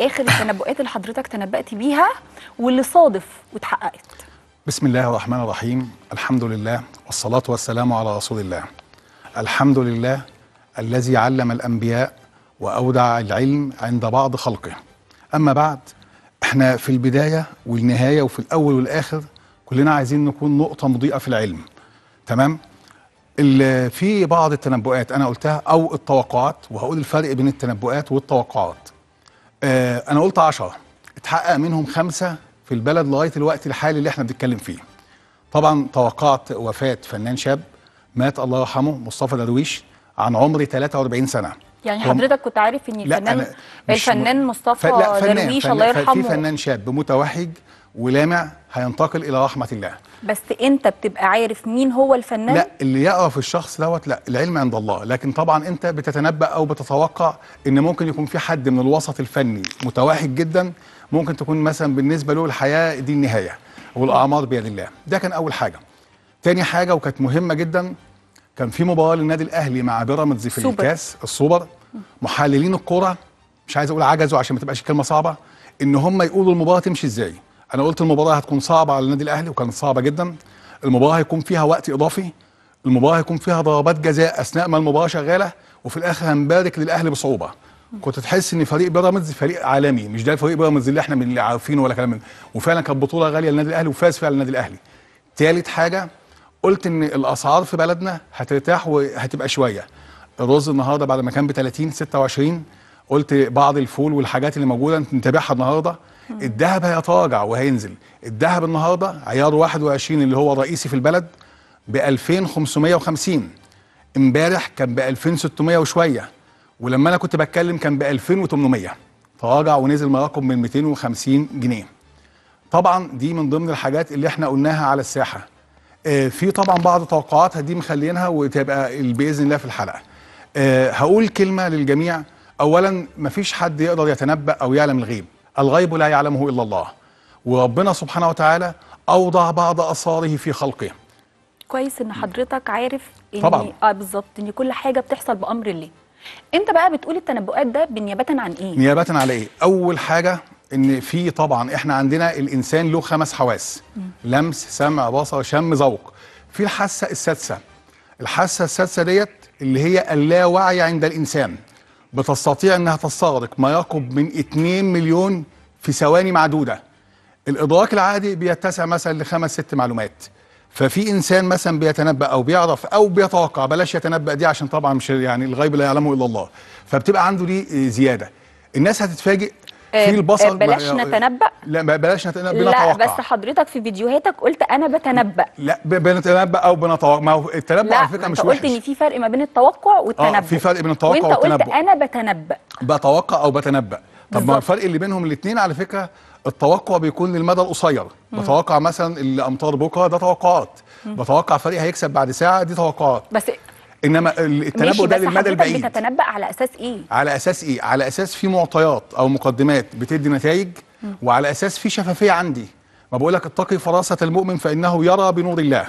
اخر التنبؤات اللي حضرتك تنبأت بيها واللي صادف واتحققت بسم الله الرحمن الرحيم الحمد لله والصلاة والسلام على رسول الله الحمد لله الذي علم الأنبياء وأودع العلم عند بعض خلقه أما بعد احنا في البداية والنهاية وفي الأول والآخر كلنا عايزين نكون نقطة مضيئة في العلم تمام؟ في بعض التنبؤات أنا قلتها أو التوقعات وهقول الفرق بين التنبؤات والتوقعات آه، انا قلت 10 اتحقق منهم خمسه في البلد لغايه الوقت الحالي اللي احنا بنتكلم فيه. طبعا توقعت وفاه فنان شاب مات الله يرحمه مصطفى درويش عن عمر 43 سنه. يعني حضرتك كنت عارف ان الفنان الفنان مصطفى لا فنان درويش فنان الله يرحمه في فنان شاب متوهج ولامع هينتقل الى رحمه الله بس انت بتبقى عارف مين هو الفنان لا اللي يعرف الشخص دوت لا العلم عند الله لكن طبعا انت بتتنبأ او بتتوقع ان ممكن يكون في حد من الوسط الفني متوحد جدا ممكن تكون مثلا بالنسبه له الحياه دي النهايه والاعمار بيد الله ده كان اول حاجه تاني حاجه وكانت مهمه جدا كان في مباراه للنادي الاهلي مع بيراميدز في الكاس السوبر محللين الكوره مش عايز اقول عجزوا عشان ما تبقاش كلمه صعبه ان هم يقولوا المباراه تمشي ازاي انا قلت المباراه هتكون صعبه على النادي الاهلي وكانت صعبه جدا المباراه هيكون فيها وقت اضافي المباراه هيكون فيها ضربات جزاء اثناء ما المباراه شغاله وفي الاخر هنبارك للاهلي بصعوبه كنت تحس ان فريق بيراميدز فريق عالمي مش ده الفريق بيراميدز اللي احنا اللي عارفينه ولا كلام وفعلا كانت بطوله غاليه للنادي الاهلي وفاز فيها النادي الاهلي تالت حاجه قلت ان الاسعار في بلدنا هترتاح وهتبقى شويه الرز النهارده بعد ما كان ب 30 26 قلت بعض الفول والحاجات اللي موجوده نتابعها النهارده الذهب هيتراجع وهينزل الذهب النهارده عيار 21 اللي هو الرئيسي في البلد ب 2550 امبارح كان ب 2600 وشويه ولما انا كنت بتكلم كان ب 2800 تراجع ونزل مراكم من 250 جنيه طبعا دي من ضمن الحاجات اللي احنا قلناها على الساحه آه، في طبعا بعض توقعات دي مخلينها وتبقى باذن الله في الحلقه آه، هقول كلمه للجميع اولا مفيش حد يقدر يتنبا او يعلم الغيب الغيب لا يعلمه إلا الله وربنا سبحانه وتعالى أوضع بعض أسراره في خلقه كويس ان حضرتك عارف ان طبعا اه بالظبط ان كل حاجه بتحصل بامر الله انت بقى بتقول التنبؤات ده بنيابة عن ايه نيابه على ايه اول حاجه ان في طبعا احنا عندنا الانسان له خمس حواس مم. لمس سمع بصر شم ذوق في الحاسه السادسه الحاسه السادسه ديت اللي هي اللاوعي عند الانسان بتستطيع انها تستغرق ما يقرب من 2 مليون في ثواني معدوده الادراك العادي بيتسع مثلا لخمس ست معلومات ففي انسان مثلا بيتنبا او بيعرف او بيتوقع بلاش يتنبا دي عشان طبعا مش يعني الغيب لا يعلمه الا الله فبتبقى عنده دي زياده الناس هتتفاجئ آه، في البصل آه، بلاش نتنبأ لا بلاش نتنبأ بنتوقع لا بس حضرتك في فيديوهاتك قلت انا بتنبأ لا بنتنبأ او بنتوقع ما هو التنبؤ على فكره مش وحش قلت ان في فرق ما بين التوقع والتنبؤ آه في فرق بين التوقع وانت والتنبؤ قلت انا بتنبأ بتوقع او بتنبأ طب ما الفرق اللي بينهم الاثنين على فكره التوقع بيكون للمدى القصير بتوقع مثلا الامطار بكره ده توقعات بتوقع فريق هيكسب بعد ساعه دي توقعات بس انما التنبؤ ده للمدى البعيد انت بتتنبأ على اساس ايه على اساس ايه على اساس في معطيات او مقدمات بتدي نتائج م. وعلى اساس في شفافيه عندي ما بقول لك اتقي فراسه المؤمن فانه يرى بنور الله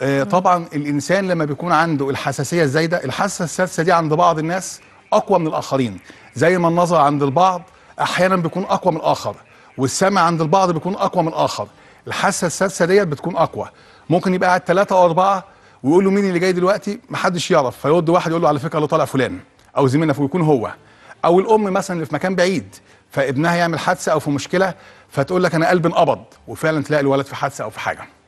آه طبعا الانسان لما بيكون عنده الحساسيه الزايده الحاسه السادسه دي عند بعض الناس اقوى من الاخرين زي ما النظر عند البعض احيانا بيكون اقوى من الاخر والسمع عند البعض بيكون اقوى من الاخر الحاسه السادسه ديت بتكون اقوى ممكن يبقى قاعد ثلاثه او اربعه ويقول له مين اللي جاي دلوقتي محدش يعرف فيرد واحد يقول له على فكره اللي طالع فلان او زميلنا فيكون هو او الام مثلا اللي في مكان بعيد فابنها يعمل حادثه او في مشكله فتقول لك انا قلبي انقبض وفعلا تلاقي الولد في حادثه او في حاجه